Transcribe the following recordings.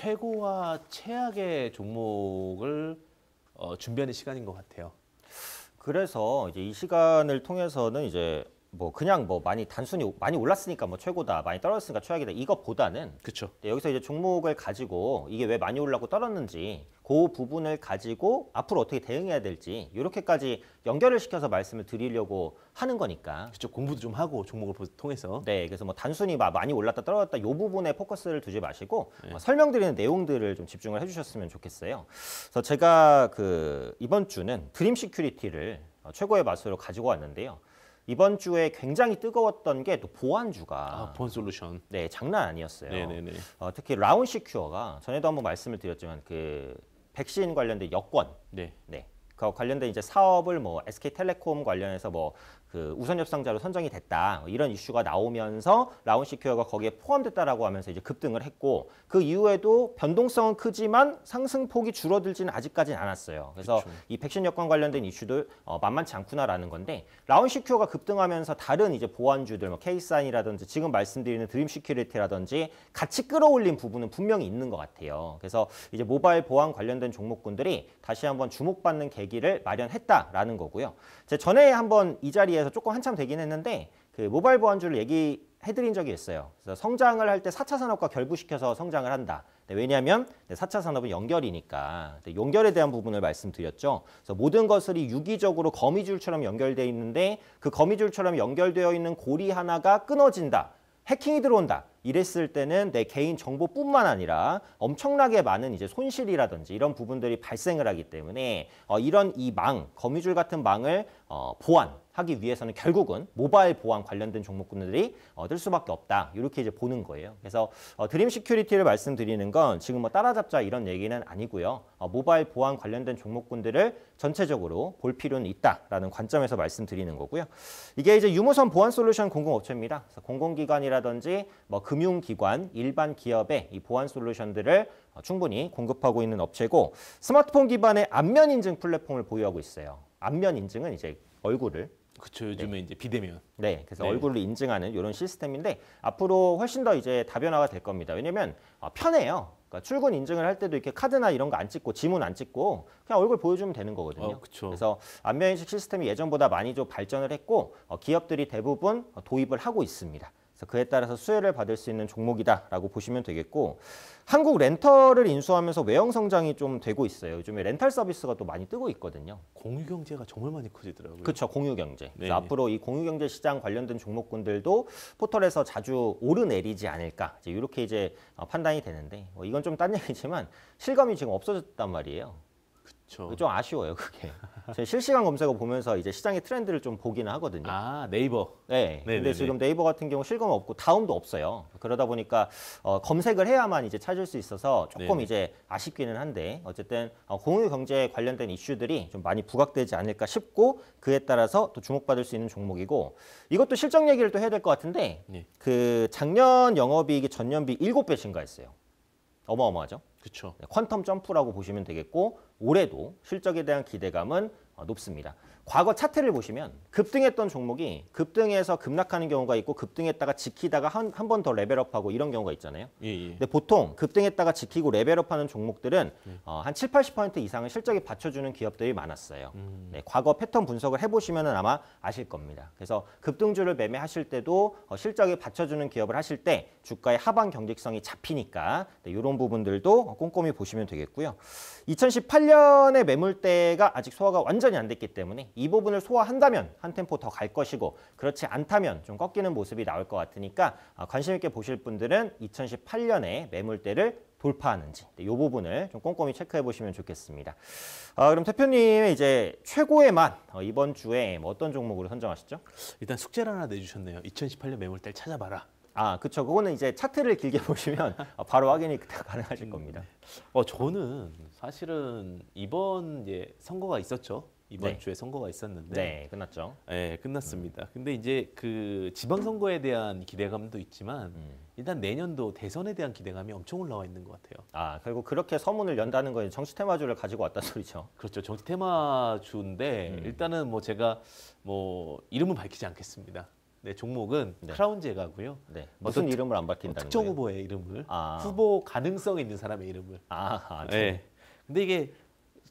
최고와 최악의 종목을 어, 준비하는 시간인 것 같아요. 그래서 이제 이 시간을 통해서는 이제 뭐 그냥 뭐 많이 단순히 많이 올랐으니까 뭐 최고다 많이 떨어졌으니까 최악이다 이것보다는 그쵸. 네, 여기서 이제 종목을 가지고 이게 왜 많이 올랐고 떨었는지 그 부분을 가지고 앞으로 어떻게 대응해야 될지 이렇게까지 연결을 시켜서 말씀을 드리려고 하는 거니까 그렇 공부도 좀 하고 종목을 통해서 네 그래서 뭐 단순히 막 많이 올랐다 떨어졌다 이 부분에 포커스를 두지 마시고 네. 뭐 설명드리는 내용들을 좀 집중을 해주셨으면 좋겠어요 그래서 제가 그 이번 주는 드림 시큐리티를 최고의 마수로 가지고 왔는데요 이번 주에 굉장히 뜨거웠던 게 또 보안주가 아, 보안 솔루션. 네 장난 아니었어요. 네네네. 어, 특히 라운시큐어가 전에도 한번 말씀을 드렸지만 그 백신 관련된 여권 네. 네그 관련된 이제 사업을 뭐 SK텔레콤 관련해서 뭐 그 우선 협상자로 선정이 됐다 뭐 이런 이슈가 나오면서 라운시큐어가 거기에 포함됐다라고 하면서 이제 급등을 했고 그 이후에도 변동성은 크지만 상승폭이 줄어들지는 아직까지는 않았어요. 그래서 그쵸. 이 백신 여권 관련된 이슈들 어, 만만치 않구나라는 건데 라운시큐어가 급등하면서 다른 이제 보안주들 뭐 케이산이라든지 지금 말씀드리는 드림시큐리티라든지 같이 끌어올린 부분은 분명히 있는 것 같아요. 그래서 이제 모바일 보안 관련된 종목군들이 다시 한번 주목받는 계기 계기를 마련했다라는 거고요. 제 전에 한번 이 자리에서 조금 한참 되긴 했는데 그 모바일 보안주를 얘기해드린 적이 있어요. 그래서 성장을 할 때 4차 산업과 결부시켜서 성장을 한다. 네, 왜냐하면 4차 산업은 연결이니까 연결에 대한 부분을 말씀드렸죠. 그래서 모든 것들이 유기적으로 거미줄처럼 연결되어 있는데 그 거미줄처럼 연결되어 있는 고리 하나가 끊어진다. 해킹이 들어온다. 이랬을 때는 내 개인 정보뿐만 아니라 엄청나게 많은 이제 손실이라든지 이런 부분들이 발생을 하기 때문에 어, 이런 이 망, 거미줄 같은 망을 어, 보완, 하기 위해서는 결국은 모바일 보안 관련된 종목군들이 얻을 어, 수밖에 없다. 이렇게 이제 보는 거예요. 그래서 어, 드림 시큐리티를 말씀드리는 건 지금 뭐 따라잡자 이런 얘기는 아니고요. 어, 모바일 보안 관련된 종목군들을 전체적으로 볼 필요는 있다라는 관점에서 말씀드리는 거고요. 이게 이제 유무선 보안 솔루션 공공업체입니다. 그래서 공공기관이라든지 뭐 금융기관, 일반 기업의이 보안 솔루션들을 어, 충분히 공급하고 있는 업체고 스마트폰 기반의 안면 인증 플랫폼을 보유하고 있어요. 안면 인증은 이제 얼굴을 그렇죠. 요즘에 네. 이제 비대면. 네. 그래서 네. 얼굴로 인증하는 이런 시스템인데 앞으로 훨씬 더 이제 다변화가 될 겁니다. 왜냐면 어, 편해요. 그러니까 출근 인증을 할 때도 이렇게 카드나 이런 거 안 찍고 지문 안 찍고 그냥 얼굴 보여주면 되는 거거든요. 어, 그래서 안면 인식 시스템이 예전보다 많이 좀 발전을 했고 어, 기업들이 대부분 도입을 하고 있습니다. 그래서 그에 따라서 수혜를 받을 수 있는 종목이다라고 보시면 되겠고 한국 렌터를 인수하면서 외형 성장이 좀 되고 있어요. 요즘에 렌탈 서비스가 또 많이 뜨고 있거든요. 공유 경제가 정말 많이 커지더라고요. 그렇죠. 공유 경제. 네. 앞으로 이 공유 경제 시장 관련된 종목군들도 포털에서 자주 오르내리지 않을까. 이제 이렇게 이제 어, 판단이 되는데 뭐 이건 좀 딴 얘기지만 실감이 지금 없어졌단 말이에요. 그쵸. 좀 아쉬워요 그게. 실시간 검색어 보면서 이제 시장의 트렌드를 좀 보기는 하거든요. 아 네이버. 네. 네네네. 근데 네, 지금 네. 네이버 같은 경우 실검 없고 다음도 없어요. 그러다 보니까 어, 검색을 해야만 이제 찾을 수 있어서 조금 네네. 네. 이제 아쉽기는 한데 어쨌든 어, 공유 경제에 관련된 이슈들이 좀 많이 부각되지 않을까 싶고 그에 따라서 또 주목받을 수 있는 종목이고 이것도 실적 얘기를 또 해야 될 것 같은데 네. 그 작년 영업이익이 전년비 7배 증가했어요. 어마어마하죠. 그쵸. 네, 퀀텀 점프라고 보시면 되겠고 올해도 실적에 대한 기대감은 어, 높습니다. 과거 차트를 보시면 급등했던 종목이 급등해서 급락하는 경우가 있고 급등했다가 지키다가 한 번 더 레벨업하고 이런 경우가 있잖아요. 예, 예. 근데 보통 급등했다가 지키고 레벨업하는 종목들은 예. 어, 한 7, 80% 이상을 실적이 받쳐주는 기업들이 많았어요. 음. 네, 과거 패턴 분석을 해보시면 아마 아실 겁니다. 그래서 급등주를 매매하실 때도 어, 실적이 받쳐주는 기업을 하실 때 주가의 하방 경직성이 잡히니까 네, 이런 부분들도 꼼꼼히 보시면 되겠고요. 2018년에 매물대가 아직 소화가 완전히 안 됐기 때문에 이 부분을 소화한다면 한 템포 더 갈 것이고 그렇지 않다면 좀 꺾이는 모습이 나올 것 같으니까 아, 관심 있게 보실 분들은 2018년에 매물대를 돌파하는지 이 네, 부분을 좀 꼼꼼히 체크해 보시면 좋겠습니다. 아, 그럼 대표님 이제 최고의만 어, 이번 주에 뭐 어떤 종목으로 선정하시죠? 일단 숙제를 하나 내주셨네요. 2018년 매물대를 찾아봐라. 아, 그렇죠. 그거는 이제 차트를 길게 보시면 어, 바로 확인이 그 가능하실 음, 겁니다. 네. 어, 저는 사실은 이번 예, 선거가 있었죠. 이번 네. 주에 선거가 있었는데 네, 끝났죠. 네, 끝났습니다. 음. 근데 이제 그 지방 선거에 대한 기대감도 있지만 음. 일단 내년도 대선에 대한 기대감이 엄청 올라와 있는 것 같아요. 아, 그리고 그렇게 서문을 연다는 건 정치 테마주를 가지고 왔다는 소리죠. 그렇죠. 정치 테마주인데 음. 일단은 뭐 제가 뭐 이름은 밝히지 않겠습니다. 네, 종목은 네. 크라운 제가고요. 네. 뭐 무슨 어떤, 이름을 안 밝힌다는 특정 거예요? 후보의 이름을, 아. 후보 가능성 있는 사람의 이름을. 아, 아 네. 네. 근데 이게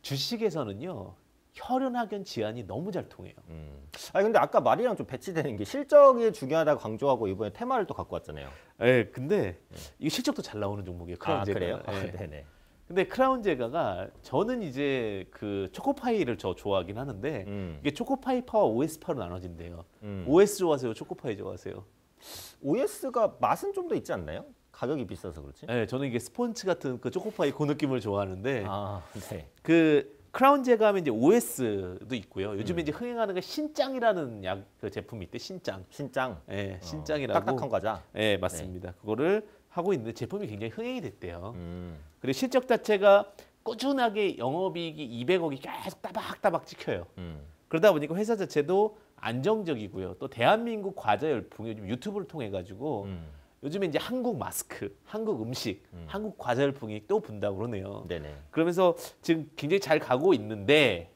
주식에서는요. 혈연학연 지안이 너무 잘 통해요. 음. 아 근데 아까 말이랑 좀 배치되는 게 실적이 중요하다고 강조하고 이번에 테마를 또 갖고 왔잖아요. 예, 근데 이 실적도 잘 나오는 종목이에요. 아, 크라운 제가. 그래요? 아, 예. 네네. 근데 크라운 제가가 저는 이제 그 초코파이를 저 좋아하긴 하는데 음. 이게 초코파이파와 OS파로 나눠진대요. 음. OS 좋아하세요? 초코파이 좋아하세요? OS가 맛은 좀 더 있지 않나요? 가격이 비싸서 그렇지? 네, 저는 이게 스폰치 같은 그 초코파이 그 느낌을 좋아하는데 아, 네. 그 크라운 제거하면 이제 OS도 있고요. 요즘에 음. 이제 흥행하는 게 신짱이라는 약 그 제품이 있대. 신짱. 신짱. 예, 네, 신짱이라고. 딱딱한 과자. 예, 네, 맞습니다. 네. 그거를 하고 있는데 제품이 굉장히 흥행이 됐대요. 음. 그리고 실적 자체가 꾸준하게 영업이익이 200억이 계속 따박따박 찍혀요. 음. 그러다 보니까 회사 자체도 안정적이고요. 또 대한민국 과자 열풍이 요즘 유튜브를 통해 가지고 음. 요즘에 이제 한국 마스크, 한국 음식, 음. 한국 과자열풍이 또 분다고 그러네요. 네네. 그러면서 지금 굉장히 잘 가고 있는데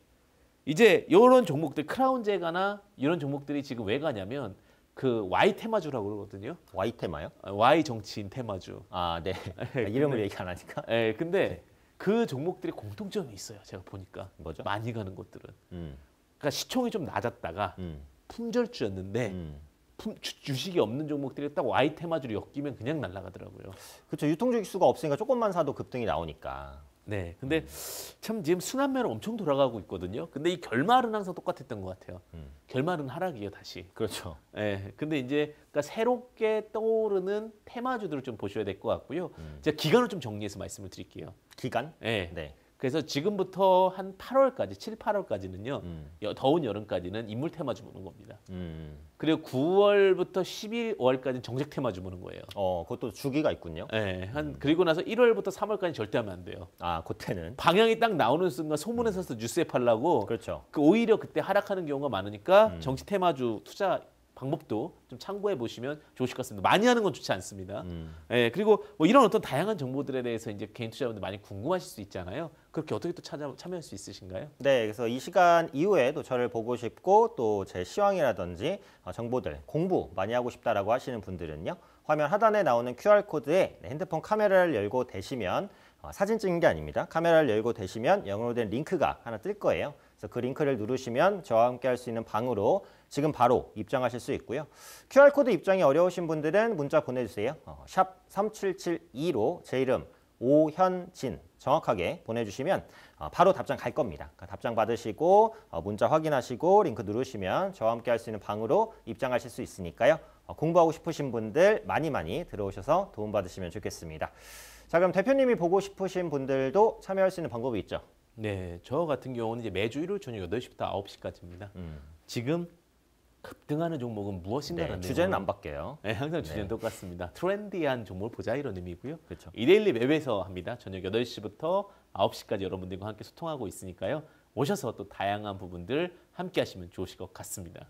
이제 이런 종목들 크라운 제가나 이런 종목들이 지금 왜 가냐면 그 Y 테마주라고 그러거든요. Y 테마요? 아, y 정치인 테마주. 아, 네. 아, 아, 이름을 얘기 안 하니까. 네, 근데 네. 그 종목들이 공통점이 있어요. 제가 보니까. 뭐죠? 많이 가는 것들은. 음. 그러니까 시총이 좀 낮았다가 음. 품절주였는데 음. 품, 주, 식이 없는 종목들이 딱 Y 테마주로 엮이면 그냥 날아가더라고요. 그렇죠. 유통주식 수가 없으니까 조금만 사도 급등이 나오니까. 네. 근데 음. 참 지금 순환매로 엄청 돌아가고 있거든요. 근데 이 결말은 항상 똑같았던 것 같아요. 음. 결말은 하락이에요, 다시. 그렇죠. 네. 근데 이제 그러니까 새롭게 떠오르는 테마주들을 좀 보셔야 될 것 같고요. 음. 제가 기간을 좀 정리해서 말씀을 드릴게요. 기간? 예. 네. 네. 그래서 지금부터 한 8월까지, 7, 8월까지는요. 음. 더운 여름까지는 인물 테마 주무는 겁니다. 음. 음. 그리고 9월부터 12월까지는 정책 테마 주무는 거예요. 어, 그것도 주기가 있군요. 네, 한 음. 그리고 나서 1월부터 3월까지 절대 하면 안 돼요. 아, 그때는 방향이 딱 나오는 순간 소문에 음. 서서 뉴스에 팔라고. 그렇죠. 그 오히려 그때 하락하는 경우가 많으니까 음. 정치 테마주 투자 방법도 좀 참고해 보시면 좋으실 것 같습니다. 많이 하는 건 좋지 않습니다. 음. 예, 그리고 뭐 이런 어떤 다양한 정보들에 대해서 이제 개인 투자분들 많이 궁금하실 수 있잖아요. 그렇게 어떻게 또 찾아, 참여할 수 있으신가요? 네, 그래서 이 시간 이후에도 저를 보고 싶고 또 제 시황이라든지 어, 정보들 공부 많이 하고 싶다라고 하시는 분들은요. 화면 하단에 나오는 QR코드에 네, 핸드폰 카메라를 열고 대시면 어, 사진 찍는 게 아닙니다. 카메라를 열고 대시면 영어로 된 링크가 하나 뜰 거예요. 그래서 그 링크를 누르시면 저와 함께 할 수 있는 방으로 지금 바로 입장하실 수 있고요. QR코드 입장이 어려우신 분들은 문자 보내주세요. 어, 3772로 제 이름 오현진 정확하게 보내주시면 어, 바로 답장 갈 겁니다. 그러니까 답장 받으시고 어, 문자 확인하시고 링크 누르시면 저와 함께 할 수 있는 방으로 입장하실 수 있으니까요. 어, 공부하고 싶으신 분들 많이 많이 들어오셔서 도움받으시면 좋겠습니다. 자 그럼 대표님이 보고 싶으신 분들도 참여할 수 있는 방법이 있죠? 네, 저 같은 경우는 이제 매주 일요일 저녁 8시부터 9시까지입니다. 음. 지금 급등하는 종목은 무엇인가라는 네, 주제는 안 바뀌어요. 네, 항상 네. 주제는 네. 똑같습니다. 트렌디한 종목을 보자 이런 의미고요. 그렇죠. 이데일리 웹에서 합니다. 저녁 8시부터 9시까지 여러분들과 함께 소통하고 있으니까요. 오셔서 또 다양한 부분들 함께 하시면 좋으실 것 같습니다.